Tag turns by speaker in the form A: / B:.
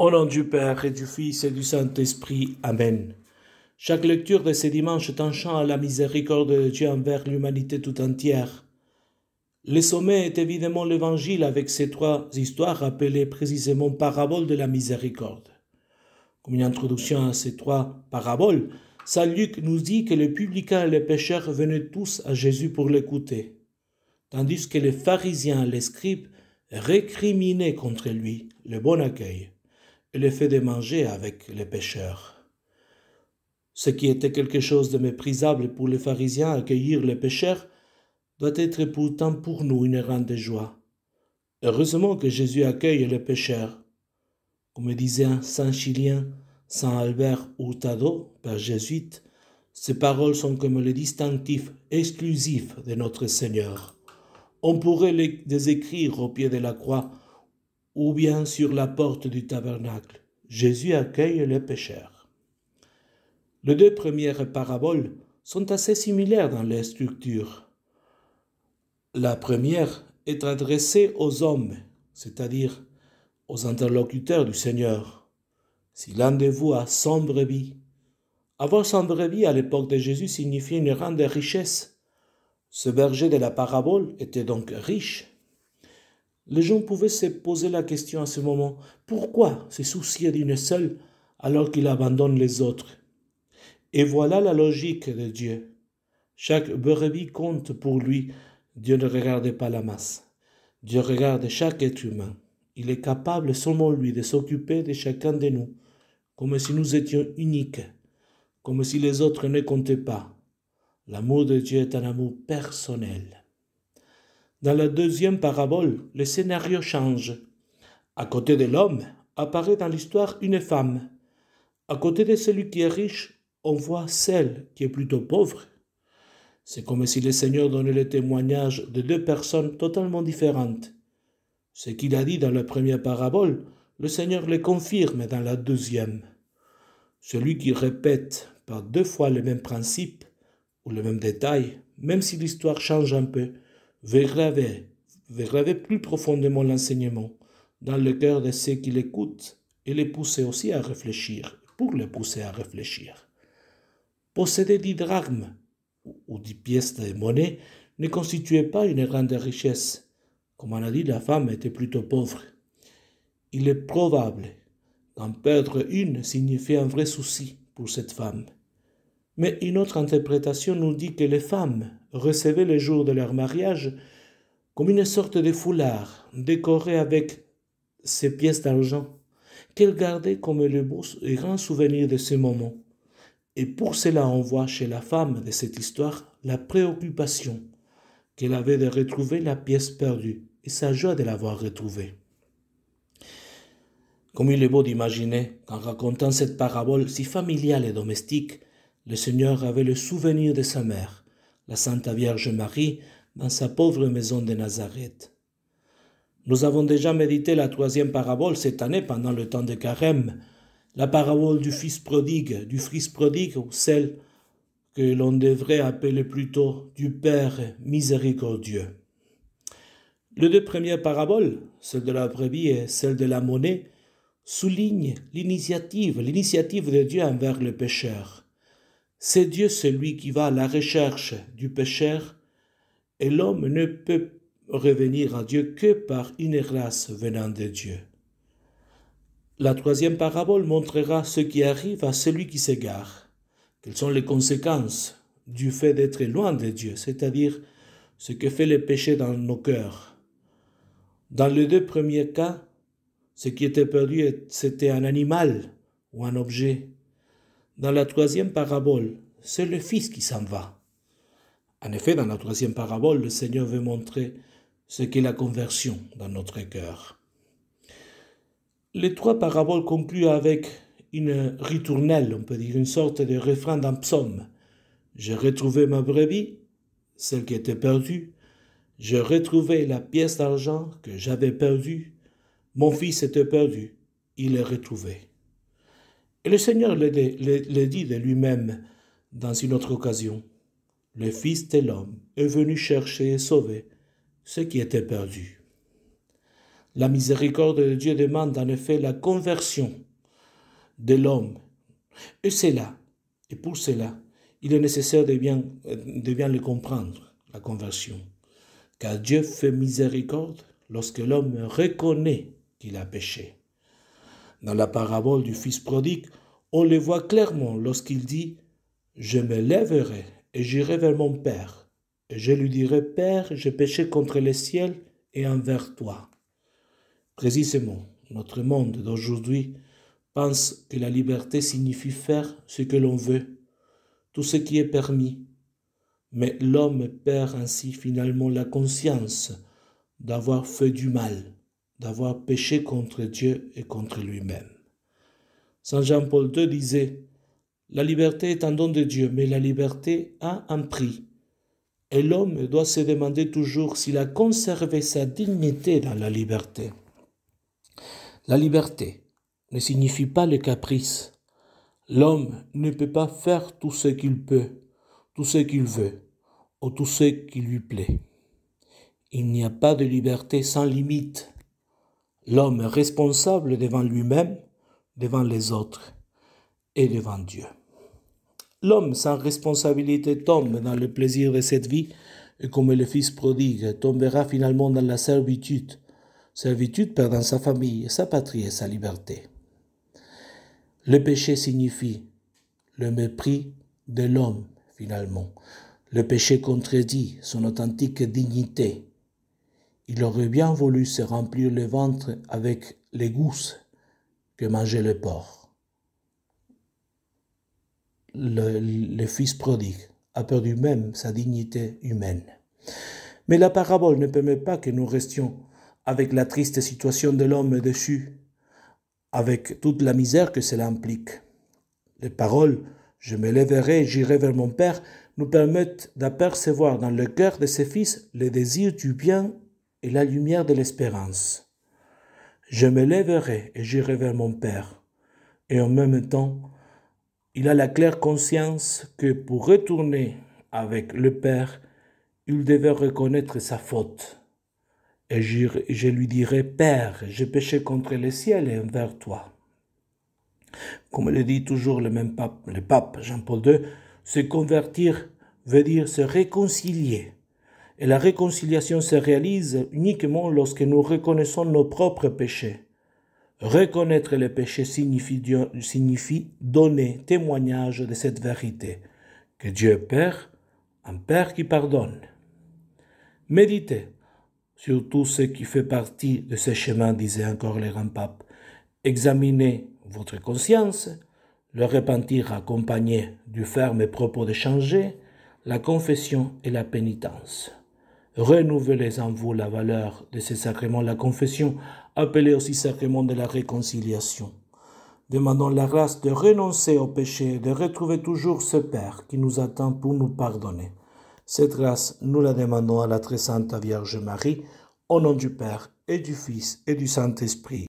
A: Au nom du Père et du Fils et du Saint-Esprit. Amen. Chaque lecture de ce dimanche chant à la miséricorde de Dieu envers l'humanité tout entière. Le sommet est évidemment l'Évangile avec ces trois histoires appelées précisément paraboles de la miséricorde. Comme une introduction à ces trois paraboles, Saint Luc nous dit que les publicains et les pécheurs venaient tous à Jésus pour l'écouter, tandis que les pharisiens et les scribes récriminaient contre lui le bon accueil le fait de manger avec les pécheurs. Ce qui était quelque chose de méprisable pour les pharisiens, accueillir les pécheurs, doit être pourtant pour nous une de joie. Heureusement que Jésus accueille les pécheurs. Comme disait Saint Chilien, Saint Albert ou Tado, par jésuite, ces paroles sont comme le distinctif exclusif de notre Seigneur. On pourrait les écrire au pied de la croix ou bien sur la porte du tabernacle. Jésus accueille les pécheurs. Les deux premières paraboles sont assez similaires dans leur structure. La première est adressée aux hommes, c'est-à-dire aux interlocuteurs du Seigneur. Si l'un de vous a cent brebis, avoir cent brebis à l'époque de Jésus signifie une grande richesse. Ce berger de la parabole était donc riche. Les gens pouvaient se poser la question à ce moment, pourquoi se soucier d'une seule alors qu'il abandonne les autres Et voilà la logique de Dieu. Chaque brebis compte pour lui. Dieu ne regarde pas la masse. Dieu regarde chaque être humain. Il est capable seulement lui de s'occuper de chacun de nous, comme si nous étions uniques, comme si les autres ne comptaient pas. L'amour de Dieu est un amour personnel. Dans la deuxième parabole, le scénario change. À côté de l'homme apparaît dans l'histoire une femme. À côté de celui qui est riche, on voit celle qui est plutôt pauvre. C'est comme si le Seigneur donnait le témoignage de deux personnes totalement différentes. Ce qu'il a dit dans la première parabole, le Seigneur le confirme dans la deuxième. Celui qui répète par deux fois le même principe ou le même détail, même si l'histoire change un peu, graver, graver plus profondément l'enseignement dans le cœur de ceux qui l'écoutent et les pousser aussi à réfléchir, pour les pousser à réfléchir. Posséder dix drames ou dix pièces de monnaie ne constituait pas une grande richesse. Comme on a dit, la femme était plutôt pauvre. Il est probable qu'en perdre une signifie un vrai souci pour cette femme. Mais une autre interprétation nous dit que les femmes recevaient le jour de leur mariage comme une sorte de foulard décoré avec ces pièces d'argent qu'elles gardaient comme le beau et grand souvenir de ce moment. Et pour cela on voit chez la femme de cette histoire la préoccupation qu'elle avait de retrouver la pièce perdue et sa joie de l'avoir retrouvée. Comme il est beau d'imaginer qu'en racontant cette parabole si familiale et domestique, le Seigneur avait le souvenir de sa mère, la Sainte Vierge Marie, dans sa pauvre maison de Nazareth. Nous avons déjà médité la troisième parabole cette année pendant le temps de carême, la parabole du fils prodigue, du fils prodigue ou celle que l'on devrait appeler plutôt du Père miséricordieux. Les deux premières paraboles, celle de la brebis et celle de la monnaie, soulignent l'initiative, l'initiative de Dieu envers le pécheur. C'est Dieu celui qui va à la recherche du pécheur et l'homme ne peut revenir à Dieu que par une grâce venant de Dieu. La troisième parabole montrera ce qui arrive à celui qui s'égare, quelles sont les conséquences du fait d'être loin de Dieu, c'est-à-dire ce que fait le péché dans nos cœurs. Dans les deux premiers cas, ce qui était perdu, c'était un animal ou un objet. Dans la troisième parabole, c'est le Fils qui s'en va. En effet, dans la troisième parabole, le Seigneur veut montrer ce qu'est la conversion dans notre cœur. Les trois paraboles concluent avec une ritournelle, on peut dire une sorte de refrain d'un psaume. J'ai retrouvé ma brebis, celle qui était perdue. J'ai retrouvé la pièce d'argent que j'avais perdue. Mon fils était perdu, il est retrouvé. Et le Seigneur le, dit de lui-même dans une autre occasion. Le Fils de l'homme est venu chercher et sauver ce qui était perdu. La miséricorde de Dieu demande en effet la conversion de l'homme. Et c'est là, et pour cela, il est nécessaire de bien, de bien le comprendre, la conversion. Car Dieu fait miséricorde lorsque l'homme reconnaît qu'il a péché. Dans la parabole du Fils prodigue, on le voit clairement lorsqu'il dit ⁇ Je me lèverai et j'irai vers mon Père, et je lui dirai ⁇ Père, j'ai péché contre les ciel et envers toi ⁇ Précisément, notre monde d'aujourd'hui pense que la liberté signifie faire ce que l'on veut, tout ce qui est permis. Mais l'homme perd ainsi finalement la conscience d'avoir fait du mal d'avoir péché contre Dieu et contre lui-même. Saint Jean-Paul II disait, La liberté est un don de Dieu, mais la liberté a un prix. Et l'homme doit se demander toujours s'il a conservé sa dignité dans la liberté. La liberté ne signifie pas le caprice. L'homme ne peut pas faire tout ce qu'il peut, tout ce qu'il veut, ou tout ce qui lui plaît. Il n'y a pas de liberté sans limite. L'homme responsable devant lui-même, devant les autres et devant Dieu. L'homme sans responsabilité tombe dans le plaisir de cette vie et comme le fils prodigue tombera finalement dans la servitude, servitude perdant sa famille, sa patrie et sa liberté. Le péché signifie le mépris de l'homme finalement. Le péché contredit son authentique dignité, il aurait bien voulu se remplir le ventre avec les gousses que mangeait le porc. Le, fils prodigue a perdu même sa dignité humaine. Mais la parabole ne permet pas que nous restions avec la triste situation de l'homme déchu, avec toute la misère que cela implique. Les paroles Je me lèverai, j'irai vers mon Père nous permettent d'apercevoir dans le cœur de ses fils le désir du bien et la lumière de l'espérance. Je me lèverai et j'irai vers mon Père. Et en même temps, il a la claire conscience que pour retourner avec le Père, il devait reconnaître sa faute. Et je lui dirai, Père, j'ai péché contre le ciel et envers toi. Comme le dit toujours le même pape, le pape Jean-Paul II, se convertir veut dire se réconcilier et la réconciliation se réalise uniquement lorsque nous reconnaissons nos propres péchés. Reconnaître les péchés signifie, donner témoignage de cette vérité, que Dieu est Père, un Père qui pardonne. Méditez sur tout ce qui fait partie de ce chemin, disait encore le grand pape. Examinez votre conscience, le repentir accompagné du ferme propos de changer, la confession et la pénitence renouvelez en vous la valeur de ce sacrement, la confession, appelée aussi sacrement de la réconciliation. Demandons la grâce de renoncer au péché et de retrouver toujours ce Père qui nous attend pour nous pardonner. Cette grâce, nous la demandons à la très sainte Vierge Marie, au nom du Père et du Fils et du Saint-Esprit.